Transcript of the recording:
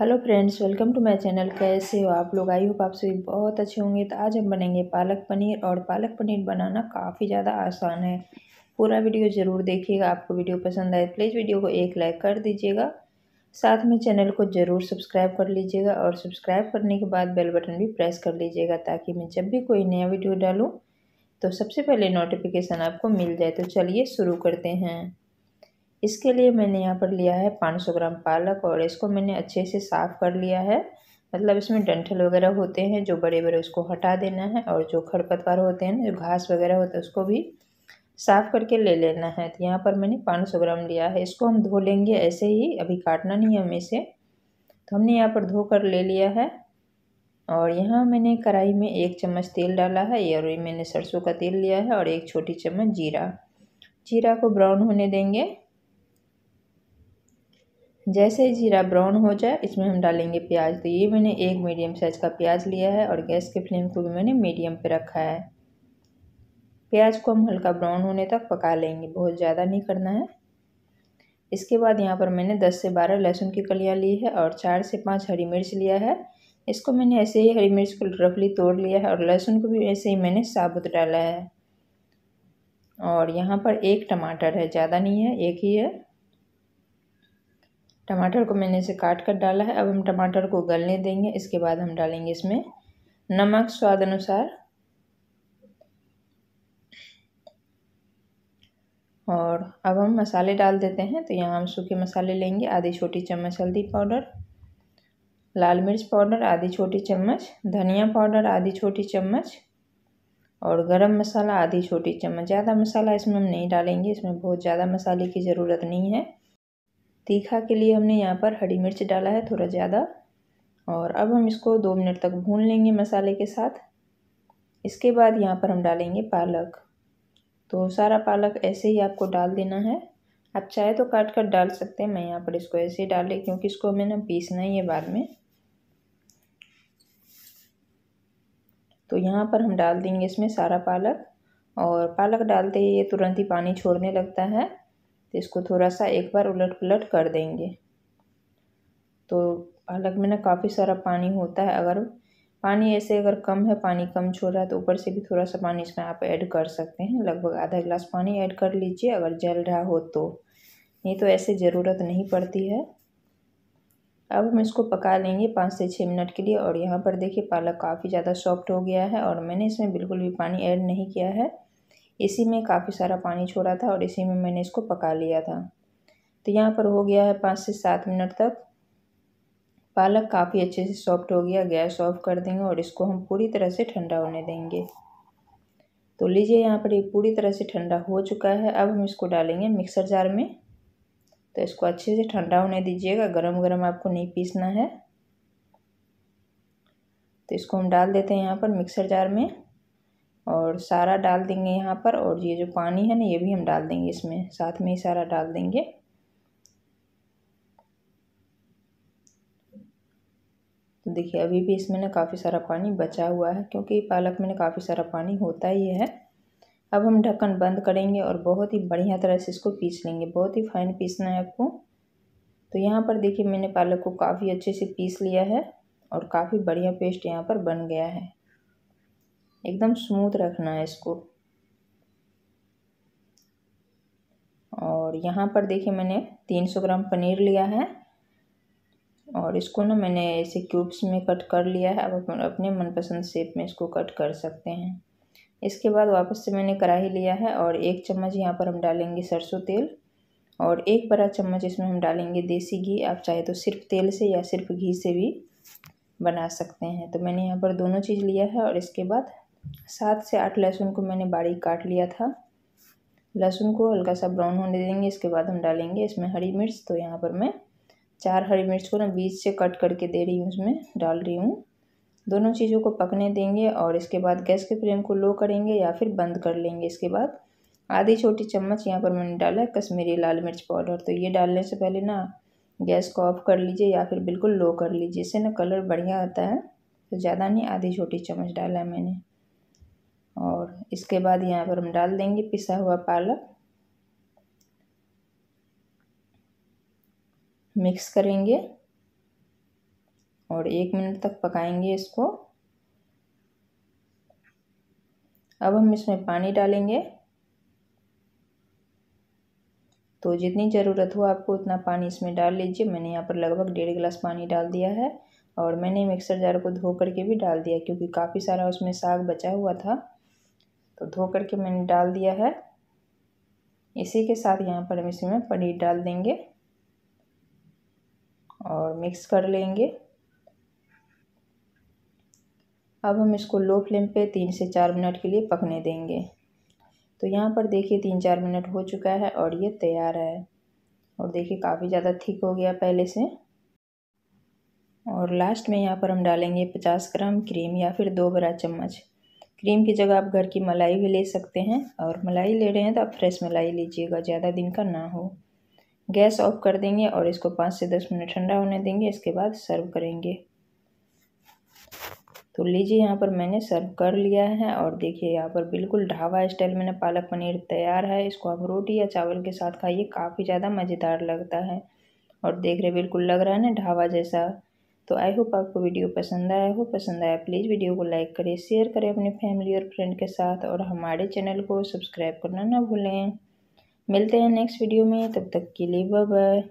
hello friends welcome to my channel कैसे हो आप लोग आई होप आप सभी बहुत अच्छे होंगे तो आज हम बनेंगे पालक पनीर और पालक पनीर बनाना काफ़ी ज़्यादा आसान है पूरा वीडियो ज़रूर देखिएगा आपको वीडियो पसंद आए प्लीज़ तो वीडियो को एक लाइक कर दीजिएगा साथ में चैनल को ज़रूर सब्सक्राइब कर लीजिएगा और सब्सक्राइब करने के बाद बेल बटन भी प्रेस कर लीजिएगा ताकि मैं जब भी कोई नया वीडियो डालूँ तो सबसे पहले नोटिफिकेशन आपको मिल जाए तो चलिए शुरू करते हैं इसके लिए मैंने यहाँ पर लिया है 500 ग्राम पालक और इसको मैंने अच्छे से साफ़ कर लिया है मतलब इसमें डंठल वगैरह होते हैं जो बड़े बड़े उसको हटा देना है और जो खरपतवार होते हैं जो घास वगैरह होता है उसको भी साफ़ करके ले लेना है तो यहाँ पर मैंने 500 ग्राम लिया है इसको हम धो लेंगे ऐसे ही अभी काटना नहीं है हमें इसे तो हमने यहाँ पर धो कर ले लिया है और यहाँ मैंने कढ़ाई में एक चम्मच तेल डाला है और मैंने सरसों का तेल लिया है और एक छोटी चम्मच जीरा जीरा को ब्राउन होने देंगे जैसे ही जीरा ब्राउन हो जाए इसमें हम डालेंगे प्याज तो ये मैंने एक मीडियम साइज़ का प्याज लिया है और गैस के फ्लेम को भी मैंने मीडियम पे रखा है प्याज को हम हल्का ब्राउन होने तक पका लेंगे बहुत ज़्यादा नहीं करना है इसके बाद यहाँ पर मैंने 10 से 12 लहसुन की कलियाँ ली है और चार से पाँच हरी मिर्च लिया है इसको मैंने ऐसे ही हरी मिर्च को रफली तोड़ लिया है और लहसुन को भी ऐसे ही मैंने साबुत डाला है और यहाँ पर एक टमाटर है ज़्यादा नहीं है एक ही है टमाटर को मैंने इसे काट कर डाला है अब हम टमाटर को गलने देंगे इसके बाद हम डालेंगे इसमें नमक स्वाद अनुसार और अब हम मसाले डाल देते हैं तो यहाँ हम सूखे मसाले लेंगे आधी छोटी चम्मच हल्दी पाउडर लाल मिर्च पाउडर आधी छोटी चम्मच धनिया पाउडर आधी छोटी चम्मच और गरम मसाला आधी छोटी चम्मच ज़्यादा मसाला इसमें हम नहीं डालेंगे इसमें बहुत ज़्यादा मसाले की ज़रूरत नहीं है तीखा के लिए हमने यहाँ पर हरी मिर्च डाला है थोड़ा ज़्यादा और अब हम इसको दो मिनट तक भून लेंगे मसाले के साथ इसके बाद यहाँ पर हम डालेंगे पालक तो सारा पालक ऐसे ही आपको डाल देना है आप चाहे तो काट कर डाल सकते हैं मैं यहाँ पर इसको ऐसे ही डाल ली क्योंकि इसको हमें ना पीसना ही है बाद में तो यहाँ पर हम डाल देंगे इसमें सारा पालक और पालक डालते ही ये तुरंत ही पानी छोड़ने लगता है तो इसको थोड़ा सा एक बार उलट पुलट कर देंगे तो पालक में ना काफ़ी सारा पानी होता है अगर पानी ऐसे अगर कम है पानी कम छोड़ रहा है तो ऊपर से भी थोड़ा सा पानी इसमें आप ऐड कर सकते हैं लगभग आधा गिलास पानी ऐड कर लीजिए अगर जल रहा हो तो नहीं तो ऐसे ज़रूरत नहीं पड़ती है अब हम इसको पका लेंगे पाँच से छः मिनट के लिए और यहाँ पर देखिए पालक काफ़ी ज़्यादा सॉफ्ट हो गया है और मैंने इसमें बिल्कुल भी पानी ऐड नहीं किया है इसी में काफ़ी सारा पानी छोड़ा था और इसी में मैंने इसको पका लिया था तो यहाँ पर हो गया है पाँच से सात मिनट तक पालक काफ़ी अच्छे से सॉफ्ट हो गया गैस ऑफ कर देंगे और इसको हम पूरी तरह से ठंडा होने देंगे तो लीजिए यहाँ पर ये पूरी तरह से ठंडा हो चुका है अब हम इसको डालेंगे मिक्सर जार में तो इसको अच्छे से ठंडा होने दीजिएगा गरम गरम आपको नहीं पीसना है तो इसको हम डाल देते हैं यहाँ पर मिक्सर जार में और सारा डाल देंगे यहाँ पर और ये जो पानी है ना ये भी हम डाल देंगे इसमें साथ में ही सारा डाल देंगे तो देखिए अभी भी इसमें ना काफ़ी सारा पानी बचा हुआ है क्योंकि पालक में ना काफ़ी सारा पानी होता ही है अब हम ढक्कन बंद करेंगे और बहुत ही बढ़िया तरह से इसको पीस लेंगे बहुत ही फाइन पीसना है आपको तो यहाँ पर देखिए मैंने पालक को काफ़ी अच्छे से पीस लिया है और काफ़ी बढ़िया पेस्ट यहाँ पर बन गया है एकदम स्मूथ रखना है इसको और यहाँ पर देखिए मैंने 300 ग्राम पनीर लिया है और इसको ना मैंने ऐसे क्यूब्स में कट कर लिया है अब अपने मनपसंद शेप में इसको कट कर सकते हैं इसके बाद वापस से मैंने कढ़ाई लिया है और एक चम्मच यहाँ पर हम डालेंगे सरसों तेल और एक बड़ा चम्मच इसमें हम डालेंगे देसी घी आप चाहे तो सिर्फ तेल से या सिर्फ घी से भी बना सकते हैं तो मैंने यहाँ पर दोनों चीज़ लिया है और इसके बाद सात से आठ लहसुन को मैंने बारीक काट लिया था लहसुन को हल्का सा ब्राउन होने देंगे इसके बाद हम डालेंगे इसमें हरी मिर्च तो यहाँ पर मैं चार हरी मिर्च को ना बीच से कट करके दे रही हूँ उसमें डाल रही हूँ दोनों चीज़ों को पकने देंगे और इसके बाद गैस के फ्लेम को लो करेंगे या फिर बंद कर लेंगे इसके बाद आधी छोटी चम्मच यहाँ पर मैंने डाला कश्मीरी लाल मिर्च पाउडर तो ये डालने से पहले ना गैस को ऑफ कर लीजिए या फिर बिल्कुल लो कर लीजिए इससे ना कलर बढ़िया आता है तो ज़्यादा नहीं आधी छोटी चम्मच डाला है मैंने और इसके बाद यहाँ पर हम डाल देंगे पिसा हुआ पालक मिक्स करेंगे और एक मिनट तक पकाएंगे इसको अब हम इसमें पानी डालेंगे तो जितनी ज़रूरत हो आपको उतना पानी इसमें डाल लीजिए मैंने यहाँ पर लगभग डेढ़ गिलास पानी डाल दिया है और मैंने मिक्सर जार को धो करके भी डाल दिया क्योंकि काफ़ी सारा उसमें साग बचा हुआ था तो धो कर के मैंने डाल दिया है इसी के साथ यहाँ पर हम इसमें पनीर डाल देंगे और मिक्स कर लेंगे अब हम इसको लो फ्लेम पे तीन से चार मिनट के लिए पकने देंगे तो यहाँ पर देखिए तीन चार मिनट हो चुका है और ये तैयार है और देखिए काफ़ी ज़्यादा थिक हो गया पहले से और लास्ट में यहाँ पर हम डालेंगे पचास ग्राम क्रीम या फिर दो बड़ा चम्मच क्रीम की जगह आप घर की मलाई भी ले सकते हैं और मलाई ले रहे हैं तो आप फ्रेश मलाई लीजिएगा ज़्यादा दिन का ना हो गैस ऑफ कर देंगे और इसको पाँच से दस मिनट ठंडा होने देंगे इसके बाद सर्व करेंगे तो लीजिए यहाँ पर मैंने सर्व कर लिया है और देखिए यहाँ पर बिल्कुल ढाबा स्टाइल मैंने पालक पनीर तैयार है इसको आप रोटी या चावल के साथ खाइए काफ़ी ज़्यादा मज़ेदार लगता है और देख रहे बिल्कुल लग रहा है ना ढाबा जैसा तो आई होप आपको वीडियो पसंद आया हो पसंद आया प्लीज़ वीडियो को लाइक करें शेयर करें अपने फैमिली और फ्रेंड के साथ और हमारे चैनल को सब्सक्राइब करना ना भूलें मिलते हैं नेक्स्ट वीडियो में तब तक के लिए बाय बाय